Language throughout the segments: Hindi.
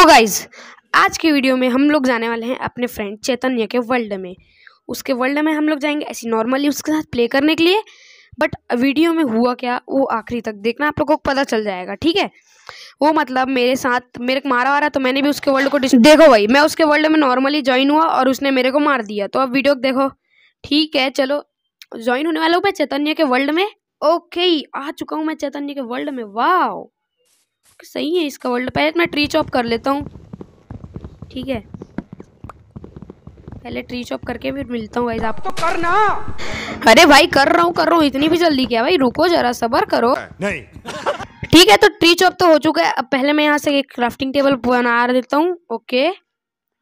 तो गाइज आज की वीडियो में हम लोग जाने वाले हैं अपने फ्रेंड चैतन्य के वर्ल्ड में उसके वर्ल्ड में हम लोग जाएंगे ऐसी नॉर्मली उसके साथ प्ले करने के लिए बट वीडियो में हुआ क्या वो आखिरी तक देखना आप लोगों को पता चल जाएगा ठीक है वो मतलब मेरे साथ मेरे को मारा वारा तो मैंने भी उसके वर्ल्ड को देखो भाई मैं उसके वर्ल्ड में नॉर्मली ज्वाइन हुआ और उसने मेरे को मार दिया तो अब वीडियो देखो ठीक है चलो ज्वाइन होने वाला हूँ मैं चैतन्य के वर्ल्ड में ओके आ चुका हूँ मैं चैतन्य के वर्ल्ड में वाह सही है इसका वर्ल्ड पहले मैं ट्री चॉप कर लेता हूँ ठीक है पहले ट्री चॉप करके फिर मिलता हूँ भाई तो करना अरे भाई कर रहा हूँ कर रहा हूँ इतनी भी जल्दी क्या भाई रुको जरा सबर करो नहीं ठीक है तो ट्री चॉप तो हो चुका है अब पहले मैं यहाँ से एक क्राफ्टिंग टेबल बना देता हूँ ओके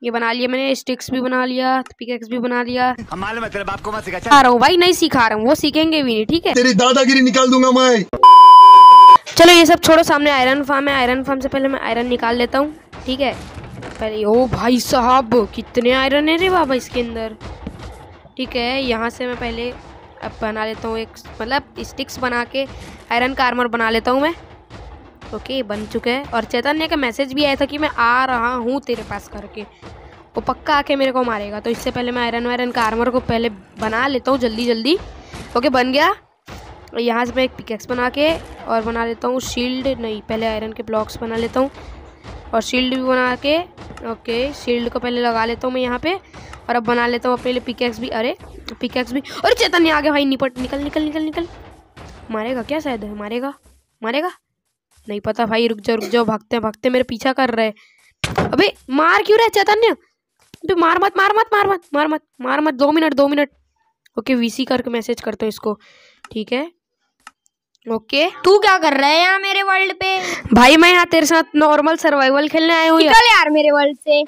ये बना लिया मैंने स्टिक्स भी बना लिया पिकेक्स भी बना लिया तेरे बाप को मैं सिखा रहा हूँ भाई नहीं सिखा रहा हूँ वो सीखेंगे भी नहीं ठीक है तेरी दादागिरी निकाल दूंगा मैं चलो ये सब छोड़ो सामने आयरन फार्म है आयरन फार्म से पहले मैं आयरन निकाल लेता हूँ ठीक है पहले ओ भाई साहब कितने आयरन है रे बाबा इसके अंदर ठीक है यहाँ से मैं पहले अब बना लेता हूँ एक मतलब स्टिक्स बना के आयरन का आर्मर बना लेता हूँ मैं ओके बन चुका है और चैतन्य का मैसेज भी आया था कि मैं आ रहा हूँ तेरे पास करके वो पक्का आके मेरे को मारेगा तो इससे पहले मैं आयरन वायरन का आर्मर को पहले बना लेता हूँ जल्दी जल्दी ओके बन गया यहाँ से मैं एक पिकेक्स बना के और बना लेता हूँ शील्ड नहीं पहले आयरन के ब्लॉक्स बना लेता हूँ और शील्ड भी बना के ओके शील्ड को पहले लगा लेता हूँ मैं यहाँ पे और अब बना लेता हूँ अपने लिए पिकेक्स भी अरे पिकेक्स भी अरे चेतन नहीं आ गया भाई निपट निकल निकल निकल निकल मारेगा क्या शायद मारेगा मारेगा नहीं पता भाई रुक जाओ रुक जाओ भागते भागते मेरे पीछा कर रहे अबे मार क्यों रहे चैतन्य अभी मार मत मार मत मार मत मार मत मार मत दो मिनट दो मिनट ओके वीसी करके मैसेज करते हो इसको ठीक है ओके तू क्या कर रहा है यहाँ मेरे वर्ल्ड पे भाई मैं यहाँ तेरे साथ नॉर्मल सर्वाइवल खेलने आया हूँ चल यार मेरे वर्ल्ड से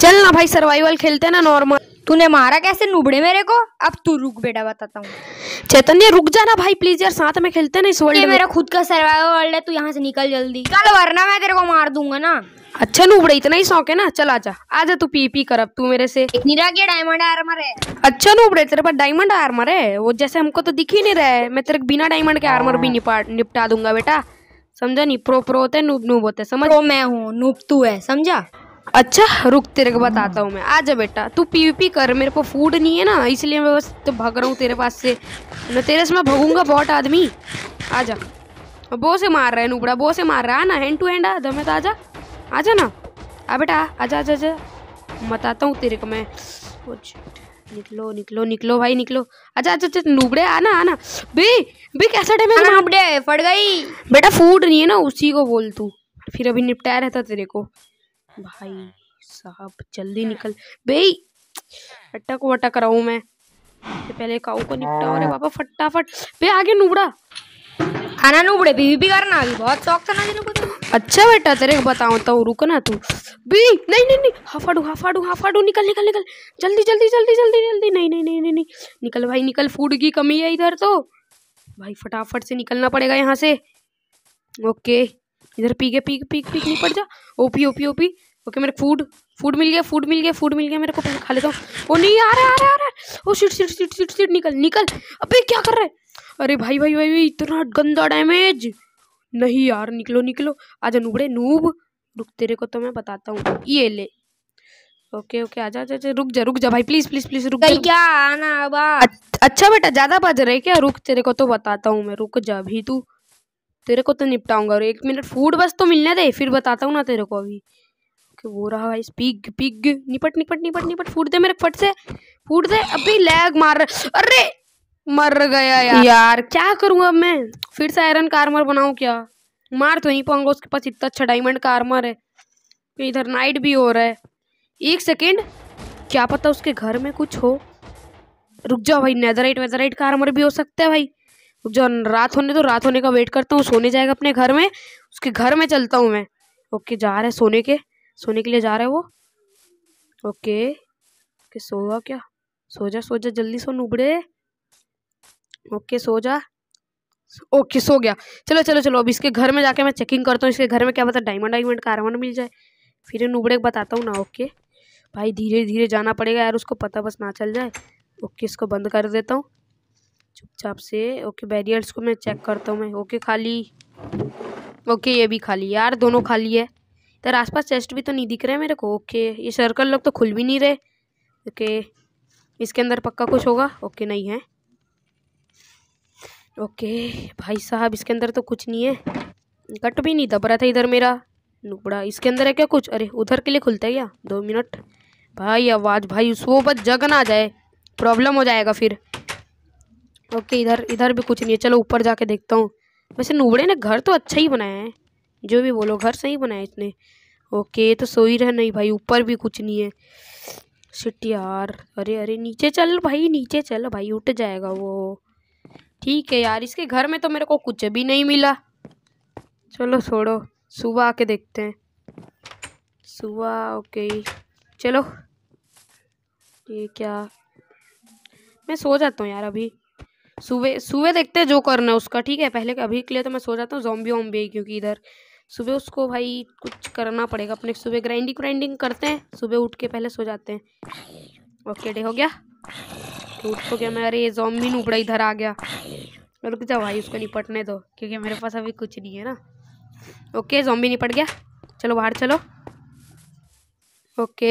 चल ना भाई सर्वाइवल खेलते ना नॉर्मल तूने मारा कैसे नुबड़े मेरे को अब तू रुक बेटा बताता हूँ चैतन्य रुक जाना भाई प्लीज यार साथ में खेलते ना इस वर्ल्ड मेरा खुद का सर्वाइवल वर्ल्ड है तू यहाँ से निकल जल्दी चल वरना मैं तेरे को मार दूंगा ना अच्छा नूबड़ा इतना ही शौक है ना चल आजा आजा तू पी पी कर अब तू मेरे से के डायमंड आर्मर है अच्छा नूबड़े तेरे पास डायमंड आर्मर है वो जैसे हमको तो दिख ही नहीं रहा है मैं तेरे बिना डायमंड के आर्मर भी निपटा दूंगा बेटा समझा नहीं प्रो प्रो होते नूब नूब होते समझ प्रो मैं हूँ नूब तू है समझा अच्छा रुक तेरे को बताता हूँ मैं आजा बेटा तू पीवीपी कर मेरे को फूड नहीं है ना इसलिए मैं बस तो भग रहा हूँ तेरे पास से मैं तेरे से मैं भगूंगा बहुत आदमी आजा बो से मार रहा है नुबड़ा बो से मार रहा है ना हैंड टू हैंड आधा मैं तो आजा आ ना आ बेटा आजा आजा आजा बताता हूँ तेरे को मैं निकलो निकलो निकलो भाई निकलो अच्छा अच्छा अच्छा नूबड़े आना आना बे बे कैसा टाइम मार नूबड़े फट गई बेटा फूट नहीं है ना उसी को बोल तू फिर अभी निपटाया रहता तेरे को भाई साहब जल्दी निकल बे अटक वटक रहा हूँ मैं तो पहले काउ को निपटाओ अरे बाबा फटाफट बे आगे नूबड़ा आना नूबड़े बीबी भी करना अभी बहुत शौक था ना तेरे को तो। अच्छा बेटा तेरे को बताऊँ तो रुक ना तू बी नहीं नहीं नहीं हाफाडू हाफाडू हाफाडू निकल निकल निकल जल्दी जल्दी जल्दी जल्दी जल्दी नहीं नहीं नहीं नहीं निकल भाई निकल फूड की कमी है इधर तो भाई फटाफट से निकलना पड़ेगा यहाँ से ओके इधर पी पीके पीक पी पीक नहीं पड़ जा ओपी ओपी ओपी ओके मेरे फूड फूड मिल गया फूड मिल गया फूड मिल गया मेरे को पहले खा लेता हूँ ओ नहीं आ रहा आ रहा आ रहा oh shit shit shit shit shit निकल निकल अबे क्या कर रहे अरे भाई भाई, भाई इतना गंदा डैमेज नहीं यार निकलो निकलो आजा नुबड़े नूब रुक तेरे को तो मैं बताता हूँ ये ले ओके ओके आजा आजा आजा रुक जा रुक जा भाई प्लीज प्लीज प्लीज रुक जा क्या आना अब अच्छा बेटा ज्यादा बज रहे क्या रुक तेरे को तो बताता हूँ मैं रुक जा अभी तू तेरे को तो निपटाऊंगा और एक मिनट फूड बस तो मिलने दे फिर बताता हूँ ना तेरे को अभी ओके वो रहा भाई पिग पिग निपट निपट निपट निपट फूट दे मेरे फट से फूट दे अभी लैग मार रहा अरे मर गया यार यार क्या करूँ अब मैं फिर से आयरन कारमर बनाऊ क्या मार तो नहीं पाऊंगा उसके पास इतना अच्छा डायमंड कारमर है इधर नाइट भी हो रहा है एक सेकेंड क्या पता उसके घर में कुछ हो रुक जाओ भाई नेदराइट वेदराइट का आर्मर भी हो सकता है भाई रुक जाओ रात होने तो रात होने का वेट करता हूँ सोने जाएगा अपने घर में उसके घर में चलता हूँ मैं ओके जा रहे है सोने के सोने के लिए जा रहे है वो ओके सो सोगा क्या सो जा सो जा जल्दी सो नुबड़े ओके सो जा ओके सो गया चलो चलो चलो अब इसके घर में जाके मैं चेकिंग करता हूँ इसके घर में क्या पता डायमंड डायमंड का मिल जाए फिर नुबड़े बताता हूँ ना ओके भाई धीरे धीरे जाना पड़ेगा यार उसको पता बस ना चल जाए ओके इसको बंद कर देता हूँ चुपचाप से ओके बैरियर्स को मैं चेक करता हूँ मैं ओके खाली ओके ये भी खाली यार दोनों खाली है आस आसपास चेस्ट भी तो नहीं दिख रहे हैं मेरे को ओके ये सर्कल लोग तो खुल भी नहीं रहे ओके इसके अंदर पक्का कुछ होगा ओके नहीं है ओके भाई साहब इसके अंदर तो कुछ नहीं है कट भी नहीं दब रहा था इधर मेरा नुबड़ा इसके अंदर है क्या कुछ अरे उधर के लिए खुलता है क्या दो मिनट भाई आवाज़ भाई उसको बस जग ना जाए प्रॉब्लम हो जाएगा फिर ओके इधर इधर भी कुछ नहीं है चलो ऊपर जाके देखता हूँ वैसे नुबड़े ने घर तो अच्छा ही बनाया है जो भी बोलो घर सही बनाया इसने ओके तो सोई रहे नहीं भाई ऊपर भी कुछ नहीं है सिटी यार अरे अरे नीचे चल भाई नीचे चल भाई उठ जाएगा वो ठीक है यार इसके घर में तो मेरे को कुछ भी नहीं मिला चलो छोड़ो सुबह आके देखते हैं सुबह ओके चलो ये क्या मैं सो जाता हूँ यार अभी सुबह सुबह देखते हैं जो करना है उसका ठीक है पहले अभी के लिए तो मैं सो जाता हूँ जोम्बी वोम्बी क्योंकि इधर सुबह उसको भाई कुछ करना पड़ेगा अपने सुबह ग्राइंडिंग ग्राइंडिंग करते हैं सुबह उठ के पहले सो जाते हैं ओके डे हो गया टूट तो गया मैं अरे ये भी नूपड़ा इधर आ गया रुक जाओ भाई उसको निपटने दो क्योंकि मेरे पास अभी कुछ नहीं है ना ओके भी निपट गया चलो बाहर चलो ओके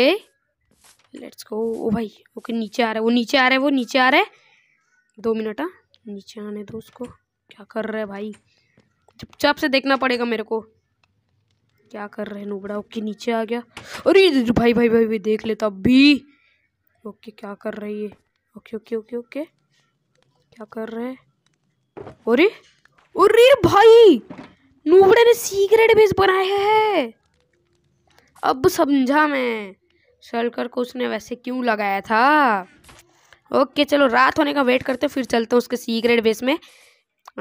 लेट्स गो ओ भाई ओके नीचे आ रहा है वो नीचे आ रहा है वो नीचे आ रहा है दो मिनट हाँ नीचे आने दो उसको क्या कर रहा है भाई चुपचाप से देखना पड़ेगा मेरे को क्या कर रहे हैं नूबड़ा ओके नीचे आ गया अरे भाई भाई भाई, भाई देख लेता अभी ओके क्या कर रही है ओके ओके ओके ओके क्या कर रहे हैं अरे अरे भाई नूबड़े ने सीक्रेट बेस बनाया है अब समझा मैं शलकर को उसने वैसे क्यों लगाया था ओके चलो रात होने का वेट करते फिर चलते हैं उसके सीक्रेट बेस में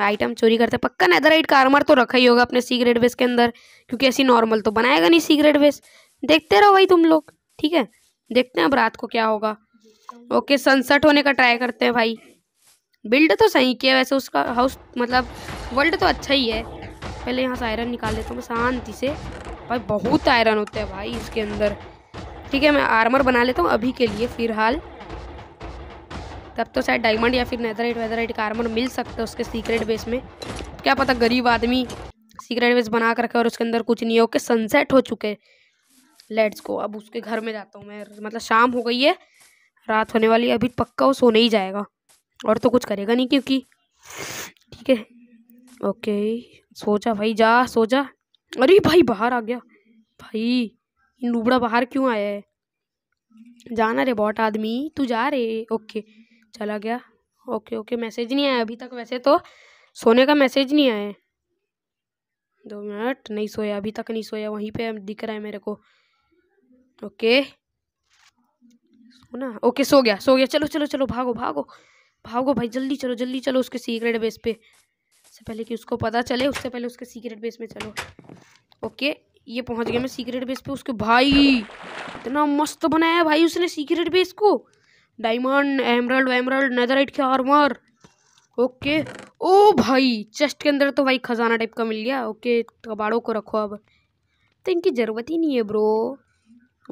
आइटम चोरी करते पक्का नेदर आइट कारमर तो रखा ही होगा अपने सीक्रेट बेस के अंदर क्योंकि ऐसी नॉर्मल तो बनाएगा नहीं सीक्रेट बेस देखते रहो भाई तुम लोग ठीक है देखते हैं अब रात को क्या होगा ओके सनसेट होने का ट्राई करते हैं भाई बिल्ड तो सही किया वैसे उसका हाउस मतलब वर्ल्ड तो अच्छा ही है पहले यहाँ से आयरन निकाल देता हूँ शांति से भाई बहुत आयरन होते हैं भाई इसके अंदर ठीक है मैं आर्मर बना लेता हूँ अभी के लिए फिलहाल तब तो शायद डायमंड या फिर नैदराइट वैदराइट का आर्मर मिल सकता है उसके सीक्रेट बेस में क्या पता गरीब आदमी सीक्रेट बेस बना कर रखे और उसके अंदर कुछ नहीं है ओके सनसेट हो चुके लेट्स को अब उसके घर में जाता हूँ मैं मतलब शाम हो गई है रात होने वाली अभी पक्का वो सोने ही जाएगा और तो कुछ करेगा नहीं क्योंकि ठीक है ओके सोचा भाई जा सोचा अरे भाई बाहर आ गया भाई नूबड़ा बाहर क्यों आया है जाना रे बहुत आदमी तू जा रे ओके चला गया ओके ओके मैसेज नहीं आया अभी तक वैसे तो सोने का मैसेज नहीं आया दो मिनट नहीं सोया अभी तक नहीं सोया वहीं पे दिख रहा है मेरे को ओके है ना ओके सो गया सो गया चलो चलो चलो भागो भागो भागो भाई जल्दी चलो जल्दी चलो उसके सीक्रेट बेस पे उससे पहले कि उसको पता चले उससे पहले उसके सीक्रेट बेस में चलो ओके ये पहुंच गया मैं सीक्रेट बेस पे उसके भाई इतना मस्त बनाया भाई उसने सीक्रेट बेस को डायमंड एमरल्ड एमरल्ड नेदराइट के आर्मर ओके ओ भाई चेस्ट के अंदर तो भाई खजाना टाइप का मिल गया ओके कबाड़ों को रखो अब तो इनकी ज़रूरत ही नहीं है ब्रो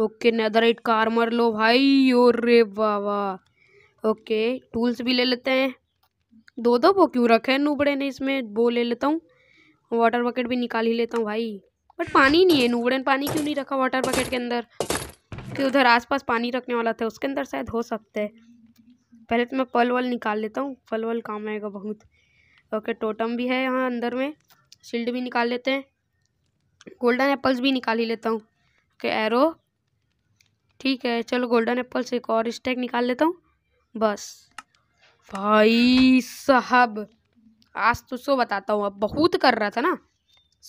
ओके नैदराइट का आर्मर लो भाई और रे वाह ओके टूल्स भी ले लेते हैं दो दो वो क्यों रखे हैं नूबड़े ने इसमें वो ले लेता हूँ वाटर बकेट भी निकाल ही लेता हूँ भाई बट पानी नहीं है नूबड़े ने पानी क्यों नहीं रखा वाटर बकेट के अंदर कि उधर आसपास पानी रखने वाला था उसके अंदर शायद हो सकता है पहले तो मैं पल वल निकाल लेता हूँ पल वल काम आएगा बहुत ओके टोटम भी है यहाँ अंदर में शील्ड भी निकाल लेते हैं गोल्डन एप्पल्स भी निकाल ही लेता हूँ ओके एरो ठीक है चलो गोल्डन एप्पल से एक और स्टैक निकाल लेता हूँ बस भाई साहब आज तो सो बताता हूँ अब बहुत कर रहा था ना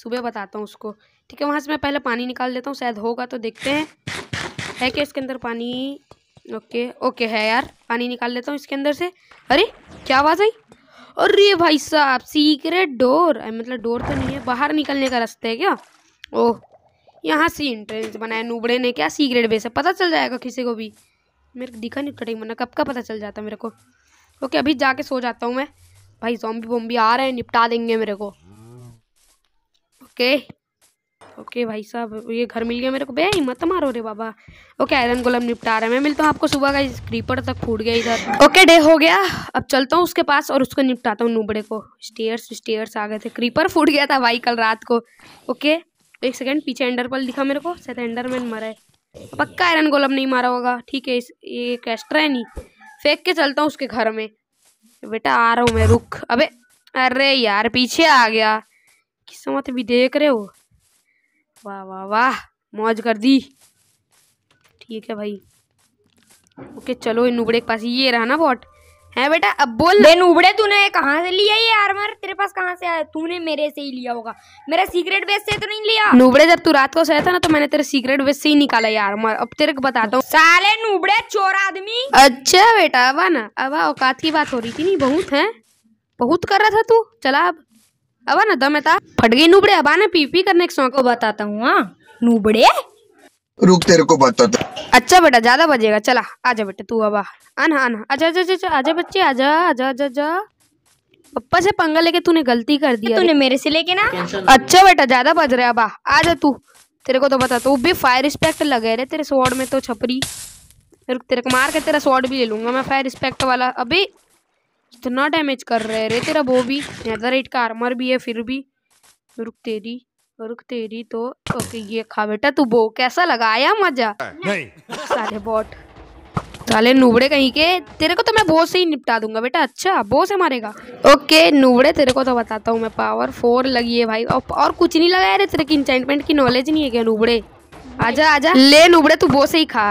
सुबह बताता हूँ उसको ठीक है वहाँ से मैं पहले पानी निकाल देता हूँ शायद होगा तो देखते हैं है क्या इसके अंदर पानी ओके ओके है यार पानी निकाल लेता हूँ इसके अंदर से अरे क्या आवाज़ आई अरे भाई साहब सीक्रेट डोर मतलब डोर तो नहीं है बाहर निकलने का रास्ता है क्या ओह यहाँ से इंट्रेंस बनाया नूबड़े ने क्या सीक्रेट बेस है पता चल जाएगा किसी को भी मेरे को दिखा नहीं कटिंग बना कब का पता चल जाता मेरे को ओके अभी जाके सो जाता हूँ मैं भाई जॉम्बी बॉम्बी आ रहे हैं निपटा देंगे मेरे को ओके ओके भाई साहब ये घर मिल गया मेरे को बे मत मारो रे बाबा ओके आयरन गोलम निपटा रहे हैं मैं मिलता हूँ आपको सुबह का क्रीपर तक फूट गया इधर ओके डे हो गया अब चलता हूँ उसके पास और उसको निपटाता हूँ नूबड़े को स्टेयर्स स्टेयर्स आ गए थे क्रीपर फूट गया था भाई कल रात को ओके okay? एक सेकेंड पीछे एंडर पल दिखा मेरे को शायद एंडरमैन मारा है पक्का आयरन गोलम नहीं मारा होगा ठीक है इस ये कैस्ट्रा है नहीं फेंक के चलता हूँ उसके घर में बेटा आ रहा हूँ मैं रुक अबे अरे यार पीछे आ गया किस्मत तो भी देख रहे हो वाह वाह वाह मौज कर दी ठीक है भाई ओके चलो इन नुबड़े के पास ये रहा ना बॉट है बेटा अब बोल देन उबड़े तूने कहाँ से लिया ये आर्मर तेरे पास कहाँ से आया तूने मेरे से ही लिया होगा मेरा सीक्रेट बेस से तो नहीं लिया नुबड़े जब तू रात को सोया था ना तो मैंने तेरे सीक्रेट बेस से ही निकाला ये आर्मर अब तेरे को बताता हूँ साले नुबड़े चोर आदमी अच्छा बेटा अब ना अब औकात की बात हो रही थी नहीं बहुत है बहुत कर रहा था तू चला अब अब ना दम है फट गई नुबड़े अब आना पीपी करने के शौक को बताता हूँ हाँ नूबड़े रुक तेरे को बताता अच्छा बेटा ज्यादा बजेगा चला आजा बेटा तू अब आना आना आजा आजा अच्छा आजा बच्चे आजा आजा आजा जा पप्पा से पंगा लेके तूने गलती कर दिया तो तूने मेरे से लेके ना अच्छा बेटा ज्यादा बज रहा है अब आजा तू तेरे को तो बता तू भी फायर रिस्पेक्ट लगे रहे तेरे स्वॉर्ड में तो छपरी रुक तेरे को मार के तेरा स्वॉर्ड भी ले लूंगा मैं फायर रिस्पेक्ट वाला अभी इतना डैमेज कर रहे रे तेरा वो भी नेदर का आर्मर भी है फिर भी रुक तेरी करूँ तेरी तो ओके तो ये खा बेटा तू बो कैसा लगा आया मजा नहीं सारे बॉट साले नुबड़े कहीं के तेरे को तो मैं बो से ही निपटा दूंगा बेटा अच्छा बो से मारेगा ओके नुबड़े तेरे को तो बताता हूँ मैं पावर फोर लगी है भाई और कुछ नहीं लगाया रे तेरे की इंटेंटमेंट की नॉलेज नहीं है क्या नुबड़े आजा आजा ले नुबड़े तू बो से ही खा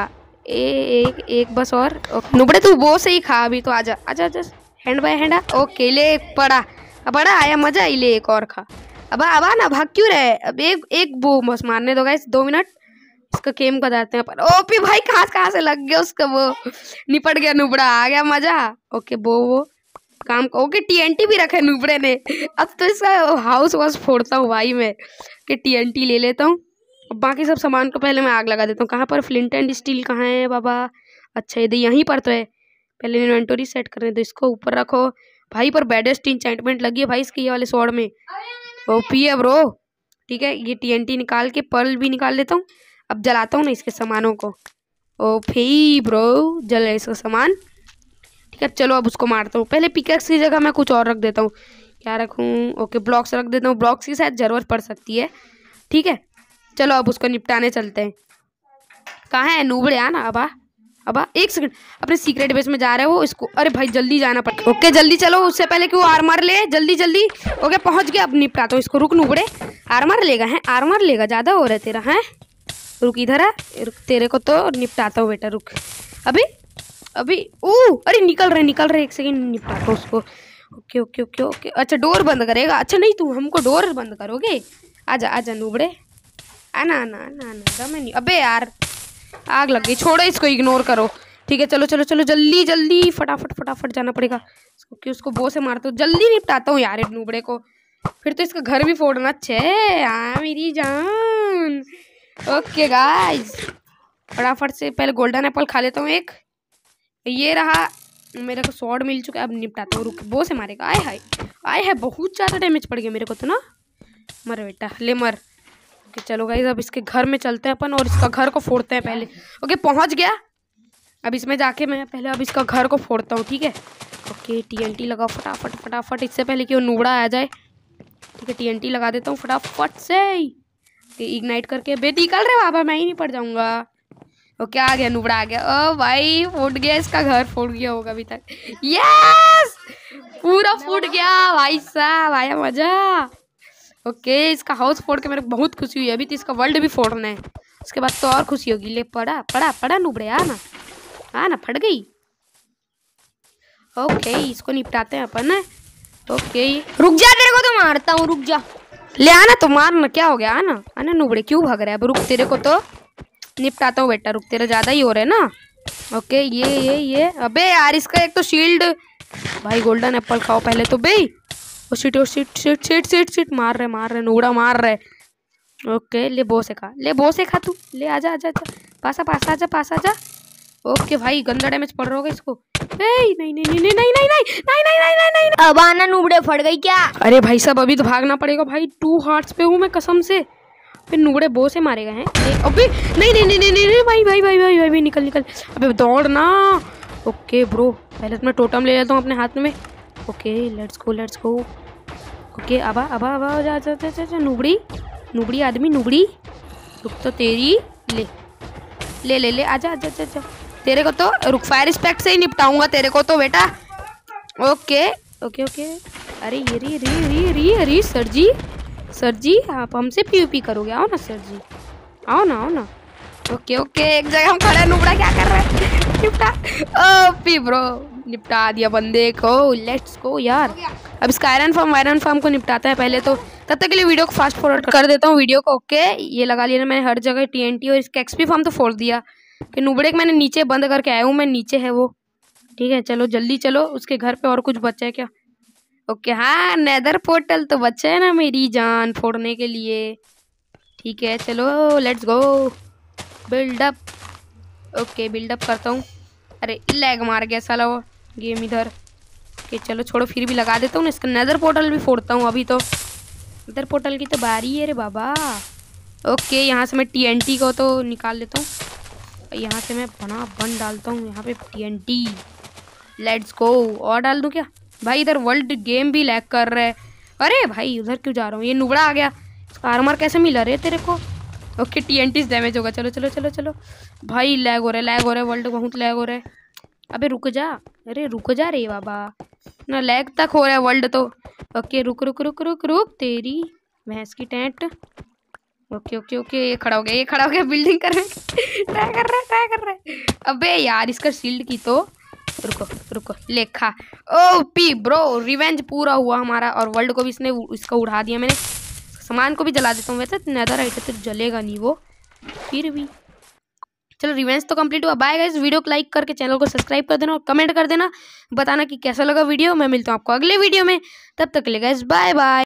ए एक एक बस और नुबड़े तू बो से ही खा अभी तो आजा आजा आजा हैंड बाय हैंड ओके ले पड़ा पड़ा आया मजा ले एक और खा अब अब ना भाग क्यों रहे अब एक एक वो बस मारने दो गाइस दो मिनट उसका केम का डालते हैं पर ओपी भाई कहाँ कहाँ से लग गया उसका वो निपट गया नुबड़ा आ गया मजा ओके वो वो काम ओके टीएनटी भी रखा है नुबड़े ने अब तो इसका हाउस वाउस फोड़ता हूँ भाई मैं कि टीएनटी ले लेता हूँ अब बाकी सब सामान को पहले मैं आग लगा देता हूँ कहाँ पर फ्लिंट एंड स्टील कहाँ है बाबा अच्छा ये यहीं पर तो है पहले इन्वेंटोरी सेट करने दो इसको ऊपर रखो भाई पर बेडेस्ट इंचाइटमेंट लगी है भाई इसके ये वाले स्वॉर्ड में वो है ब्रो ठीक है ये टीएनटी निकाल के पर्ल भी निकाल लेता हूँ अब जलाता हूँ ना इसके सामानों को ओ फी ब्रो जल है इसका सामान ठीक है चलो अब उसको मारता हूँ पहले पिकैक्स की जगह मैं कुछ और रख देता हूँ क्या रखूँ ओके ब्लॉक्स रख देता हूँ ब्लॉक्स की शायद ज़रूरत पड़ सकती है ठीक है चलो अब उसको निपटाने चलते हैं कहाँ है नूबड़े आना अब आ अब एक सेकंड अपने सीक्रेट बेस में जा रहे हो इसको अरे भाई जल्दी जाना पड़ता ओके जल्दी चलो उससे पहले कि वो आर्मर ले जल्दी जल्दी ओके पहुंच गया अब निपटाता तो हूँ इसको रुक नुबड़े आर्मर लेगा है आर्मर लेगा ज़्यादा हो रहा है तेरा है रुक इधर है तेरे को तो निपटाता हूँ बेटा रुक अभी अभी ओ अरे निकल रहे निकल रहे एक सेकेंड निपटाता हूँ उसको ओके ओके ओके ओके अच्छा डोर बंद करेगा अच्छा नहीं तू हमको डोर बंद करोगे आजा आजा नुबड़े आना आना आना आना मैं नहीं अबे यार आग लग गई छोड़ो इसको इग्नोर करो ठीक है चलो चलो चलो जल्दी जल्दी फटाफट फटाफट जाना पड़ेगा क्योंकि उसको बो से मारते हो जल्दी निपटाता हूँ यार नूबड़े को फिर तो इसका घर भी फोड़ना अच्छे आ मेरी जान ओके गाइस फटाफट से पहले गोल्डन एप्पल खा लेता हूँ एक ये रहा मेरे को शॉर्ट मिल चुका है अब निपटाता हूँ रुक बो से मारेगा आए हाय आए है बहुत ज़्यादा डैमेज पड़ गया मेरे को तो ना मर बेटा ले मर ओके चलो गाइज अब इसके घर में चलते हैं अपन और इसका घर को फोड़ते हैं पहले ओके पहुंच गया अब इसमें जाके मैं पहले अब इसका घर को फोड़ता हूँ ठीक है ओके टीएनटी लगाओ फटाफट फटाफट इससे पहले कि वो नूबड़ा आ जाए ठीक है टीएनटी लगा देता हूँ फटाफट से ही इग्नाइट करके बे निकल रहे बाबा मैं ही नहीं पड़ जाऊँगा ओके आ गया नूबड़ा आ गया ओ भाई फूट गया इसका घर फूट गया होगा अभी तक यस पूरा फूट गया भाई साहब आया मज़ा ओके इसका हाउस फोड़ के मेरे को बहुत खुशी हुई अभी तो इसका वर्ल्ड भी फोड़ना है उसके बाद तो और खुशी होगी ले पड़ा पड़ा पड़ा नुबड़े आ ना आ ना फट गई ओके इसको निपटाते हैं अपन ओके रुक जा तेरे को तो मारता हूँ रुक जा ले आना तो मारना क्या हो गया आना आना नुबड़े क्यों भाग रहा है अब रुक तेरे को तो निपटाता हूँ बेटा रुक तेरा ज़्यादा ही हो रहा है ना ओके ये ये ये अबे यार इसका एक तो शील्ड भाई गोल्डन एप्पल खाओ पहले तो भाई oh shit oh shit shit shit shit shit मार रहे मार रहे नूड़ा मार रहे ओके ले बो से खा ले बो से खा तू ले आजा आजा आजा पासा पासा आजा पासा आजा ओके भाई गंदा डैमेज पड़ रहा होगा इसको नहीं नहीं नहीं नहीं नहीं नहीं नहीं नहीं नहीं नहीं नहीं नहीं अब आना नूबड़े फट गई क्या अरे भाई साहब अभी तो भागना पड़ेगा भाई टू हार्ट्स पे हूँ मैं कसम से फिर नूबड़े बो से मारे गए हैं अबे नहीं नहीं नहीं नहीं नहीं भाई भाई भाई भाई भाई निकल निकल अभी दौड़ना ओके ब्रो पहले तो मैं टोटम ले लेता हूँ अपने हाथ में okay let's go let's go okay अबा अबा अबा जा जा जा जा, जा नुबड़ी नुबड़ी आदमी नुबड़ी रुक तो तेरी ले ले ले ले आजा आजा आजा आजा तेरे को तो रुक फायर रिस्पेक्ट से ही निपटाऊंगा तेरे को तो बेटा ओके ओके ओके अरे ये रे रे रे रे अरे सर जी सर जी आप हमसे पी करोगे आओ ना सर जी आओ ना आओ ना ओके ओके एक जगह हम खड़े नुबड़ा क्या कर रहे हैं निपटा ओपी ब्रो निपटा दिया बंदे को लेट्स गो यार अब इसका आयरन फार्म आयरन फार्म को निपटाता है पहले तो तब तक के लिए वीडियो को फास्ट फॉरवर्ड कर देता हूँ वीडियो को ओके ये लगा लिया मैंने हर जगह टीएनटी और इसका एक्सपी फार्म तो फोड़ दिया कि नुबड़े के मैंने नीचे बंद करके आया हूँ मैं नीचे है वो ठीक है चलो जल्दी चलो उसके घर पे और कुछ बचा है क्या ओके हाँ नैदर पोर्टल तो बच्चा है ना मेरी जान फोड़ने के लिए ठीक है चलो let's go build up okay build up करता हूँ अरे लैग मार गया साला वो गेम इधर कि चलो छोड़ो फिर भी लगा देता हूँ ना इसका नदर पोर्टल भी फोड़ता हूँ अभी तो नदर पोर्टल की तो बारी है अरे बाबा ओके यहाँ से मैं टी को तो निकाल लेता हूँ यहाँ से मैं बना बन डालता हूँ यहाँ पे T N T let's go और डाल दूँ क्या भाई इधर वर्ल्ड गेम भी लैग कर रहा है अरे भाई उधर क्यों जा रहा हूँ ये नुबड़ा आ गया इसका आर्मर कैसे मिला रे तेरे को okay T N Ts damage होगा चलो चलो चलो चलो भाई लैग हो रहा है लैग हो रहा है वर्ल्ड बहुत लैग हो रहा है अबे रुक जा अरे रुक जा रे बाबा ना लैग तक हो रहा है वर्ल्ड तो ओके रुक रुक रुक रुक रुक तेरी भैंस की टेंट ओके ओके ओके ये खड़ा हो गया ये खड़ा हो गया बिल्डिंग कर रहे ट्राई कर रहे ट्राई कर रहे अबे यार इसका शील्ड की तो रुको रुको लेखा ओ पी ब्रो रिवेंज पूरा हुआ हमारा और वर्ल्ड को भी इसने इसका उड़ा दिया मैंने सामान को भी जला देता हूँ वैसे नैदर राइट है तो जलेगा नहीं वो फिर भी चलो रिवेंज तो कंप्लीट हुआ बाय गाइस वीडियो को लाइक करके चैनल को सब्सक्राइब कर देना और कमेंट कर देना बताना कि कैसा लगा वीडियो मैं मिलता हूँ आपको अगले वीडियो में तब तक ले गाइस बाय बाय